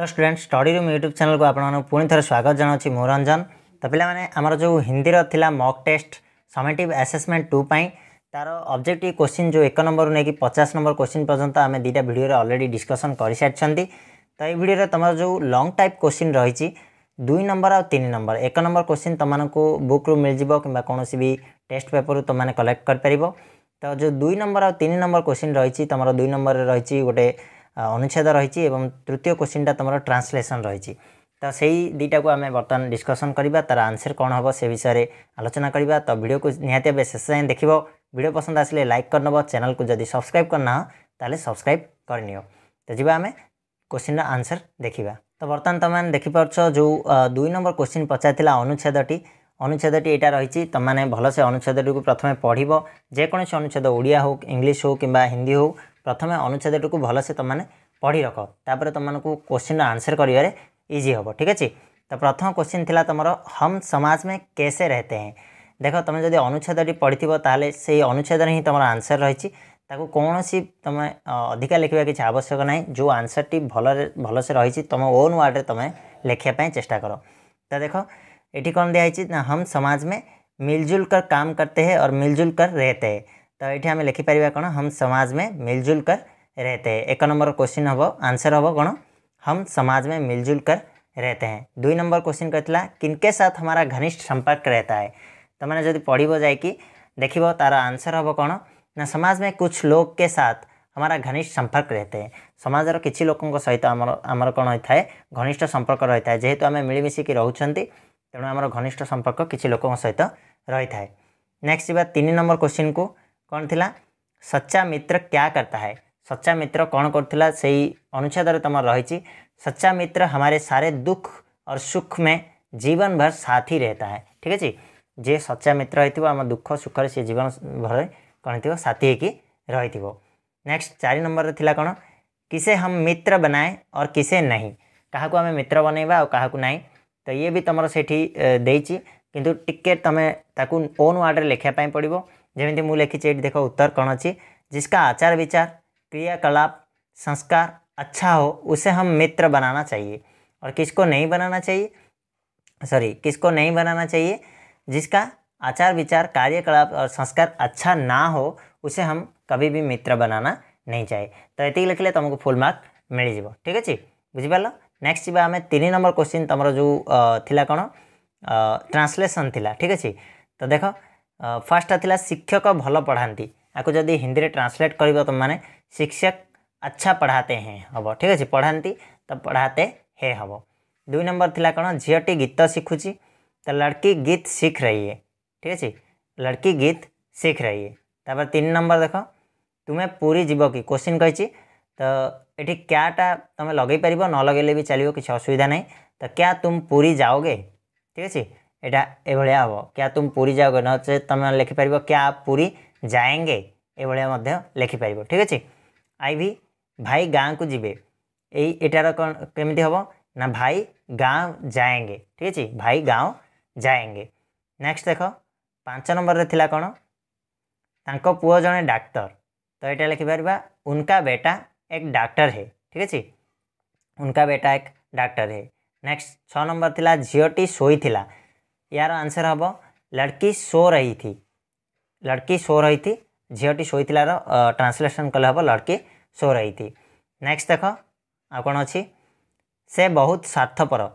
hello student study room YouTube channel को आपन पुणी थे स्वागत जनावि मु रंजन तो पे आमर जो हिंदी थिला mock test summative assessment two पाई तार अब्जेक्ट क्वेश्चन जो एक नंबर नहीं पचास नंबर क्वेश्चन पर्यटन आम दुटा भिडियो अलरेडी डिस्कसन कर सारी तो ये भिडियो तुम जो लंग टाइप क्वेश्चन रही दुई नंबर आन नंबर एक नंबर क्वेश्चन तुमको बुक्रु मिल कि कौन भी टेस्ट पेपर तुम कलेक्ट कर तो जो दुई नंबर आन नंबर क्वेश्चन रही तुम दुई नंबर रही गोटे অনুচ্ছেদ রয়েছে এবং তৃতীয় কোশ্চিনটা তোমার ট্রান্সলেসন রয়েছে তো সেই দুইটাকে আমি বর্তমান ডিসকসন করা তার আনসর কম হব সে বিষয়ে আলোচনা করা তো ভিডিওকে নিহতি এবার শেষ যায় দেখব ভিডিও পসন্দ আসলে লাইক করনেব চ্যানেলকে যদি সবসক্রাইব করনা তাহলে সবসক্রাইব করে নিও তো যা আমি কোশ্চিনর আনসর দেখা তো বর্তমান তুমি দেখিপারছ যে দুই নম্বর কোশ্চিন পচারি অনুচ্ছেদটি অনুচ্ছেদটি এটা রয়েছে তুমি ভালসে অনুচ্ছেদটি প্রথমে পড়ব যেকোন অনুচ্ছেদ ওড়িয়া হোক ইংলিশ হোক কিংবা হিন্দি হোক प्रथम अनुच्छेदी को से तुमने पढ़ी रख तापर तुमको क्वेश्चन आंसर कर इजी हे ठीक अच्छे तो प्रथम क्वेश्चन थी तुम हम समाज में कैसे रहते हैं देख तुम जो अनुच्छेद पढ़ी थो थोड़े से अनुच्छेद ही तुम आंसर रही कौन सी तुम अधिका लिखा कि आवश्यक ना जो आंसर टी भल भल से रही तुम ओन वार्ड में तुम लिखापी चेषा कर तो देख य हम समाज में मिलजुल कर काम करते हैं और मिलजुल कर रहते हैं तो ये आम लिखिपर कौन हम समाज में मिलजुल कर रहते हैं एक नंबर क्वेश्चन हम आंसर हम कौन हम समाज में मिलजुल कर रहते हैं दुई नंबर क्वेश्चन कहला किनके साथ हमारा घनिष्ठ संपर्क रहता है तो मैंने जब पढ़ जा देख तार आंसर हम कौन ना समाज में कुछ लोग के साथ हमारा घनिष्ठ संपर्क रहते हैं समाज किसी लोक सहित आमर कौन होता है घनिष्ठ संपर्क रही है जेहेतु आम मिलमिशिकी रोचान तेणु आम घनिष्ठ संपर्क किसी लोक सहित रही है नेक्स्ट जी तीन नंबर क्वेश्चन को कौन थी सच्चा मित्र क्या करता है सच्चा मित्र कौन कर सही अनुच्छेद तुम रही सच्चा मित्र हमारे सारे दुख और सुख में जीवन भर साथ ही रहता है ठीक है जे सच्चा मित्र होती आम दुख सुख से जीवन भर कौन थी साथी हो रही नेक्स्ट चार नंबर थिला कौन किसे हम मित्र बनाए और किसे नहीं क्या आम मित्र बनवा और क्या ना तो ये भी तुम से कितु टिके तुम ओन वार्ड में लिखापी पड़ो जमी मुझे लिखी देख उत्तर कौन अच्छी जिसका आचार विचार क्रियाकलाप संस्कार अच्छा हो उसे हम मित्र बनाना चाहिए और किसको नहीं बनाना चाहिए सॉरी किसको नहीं बनाना चाहिए जिसका आचार विचार कार्यकलाप और संस्कार अच्छा ना हो उसे हम कभी भी मित्र बनाना नहीं चाहिए तो ये लिखिले तुमको फुल मार्क मिल ठीक अच्छे बुझिपार नेक्स्ट जी आम तीन नंबर क्वेश्चन तुम जो थी कौन ट्रांसलेसन थी ठीक अच्छे तो देख फास्ट था शिक्षक भल पढ़ाती आपको जदि हिंदी में ट्रांसलेट कर तुमने शिक्षक अच्छा पढ़ाते हैं हम ठीक अच्छे पढ़ाती तो पढ़ाते हे हम दुई नंबर थी कौन झीटी गीत शिखुची तो लड़की गीत शिख रही है ठीक अच्छे लड़की गीत शिख रही है तीन नंबर देख तुम्हें पूरी जीव कि क्वेश्चन कही तो ये क्याटा तुम लगे पार न लगे भी चलो किसी असुविधा नहीं तो क्या तुम पूरी जाओगे ठीक अच्छे ଏଇଟା ଏଭଳିଆ ହେବ କ୍ୟା ତୁମ ପୁରୀ ଯାଓଗେ ନଚେତ୍ ତୁମେ ଲେଖିପାରିବ କ୍ୟା ଆପ ପୁରୀ ଯାଏଙ୍ଗେ ଏଭଳିଆ ମଧ୍ୟ ଲେଖିପାରିବ ଠିକ୍ ଅଛି ଆଇ ଭି ଭାଇ ଗାଁକୁ ଯିବେ ଏଇ ଏଟାର କ'ଣ କେମିତି ହେବ ନା ଭାଇ ଗାଁ ଯାଏଙ୍ଗେ ଠିକ୍ ଅଛି ଭାଇ ଗାଁ ଯାଏଙ୍ଗେ ନେକ୍ସଟ ଦେଖ ପାଞ୍ଚ ନମ୍ବରରେ ଥିଲା କ'ଣ ତାଙ୍କ ପୁଅ ଜଣେ ଡାକ୍ତର ତ ଏଇଟା ଲେଖିପାରିବା ଉନକା ବେଟା ଏକ ଡାକ୍ତର ହେ ଠିକ୍ ଅଛି ଉନକା ବେଟା ଏକ ଡାକ୍ତର ହେ ନେକ୍ସଟ ଛଅ ନମ୍ବର ଥିଲା ଝିଅଟି ଶୋଇଥିଲା यार आंसर हम लड़की सो रही थी लड़की सो रही थी झीटी शोईलार ट्रांसलेसन कले हम लड़की सो रही थी नेक्स्ट देख आ कौन अच्छी से बहुत स्वार्थपर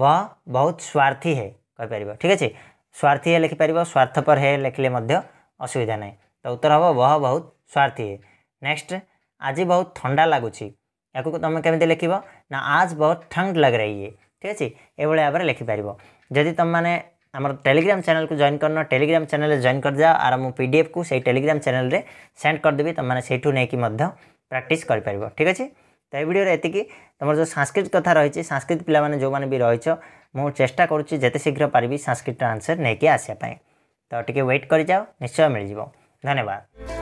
वह बहुत स्वार्थी है कहींपर ठीक अच्छे स्वार्थी है लिखिपर स्वार्थपर है लिखले असुविधा ना तो उत्तर हम वह बहुत स्वार्थी है नेक्स्ट आज बहुत थंडा लगुच या तुम कमी लिख ना आज बहुत ठंड लग रही है ঠিক আছে এইভাবে ভাবে লিখিপার যদি তোমাকে আমার টেলিগ্রাম চ্যানেল জয়েন করন টেলিগ্রাম চ্যানেল জয়েন করে যাও আর মু পিডিএফ কু সেই টেলিগ্রাম চ্যানেল সেন্ড করদেবি তোমাকে সেইটু নেই প্রাকটিস করে পার ঠিক আছে তো এই ভিডিওরে এতিকি তোমার যে সংস্কৃত কথা রয়েছে সংস্কৃত পিলা মানে যে রয়েছ মু চেষ্টা করছি যেতে শীঘ্র পারি সংস্কৃতর আনসর নেই আসা তো টিকি ওয়েট করে যাও নিশ্চয় মিলিযোগ ধন্যবাদ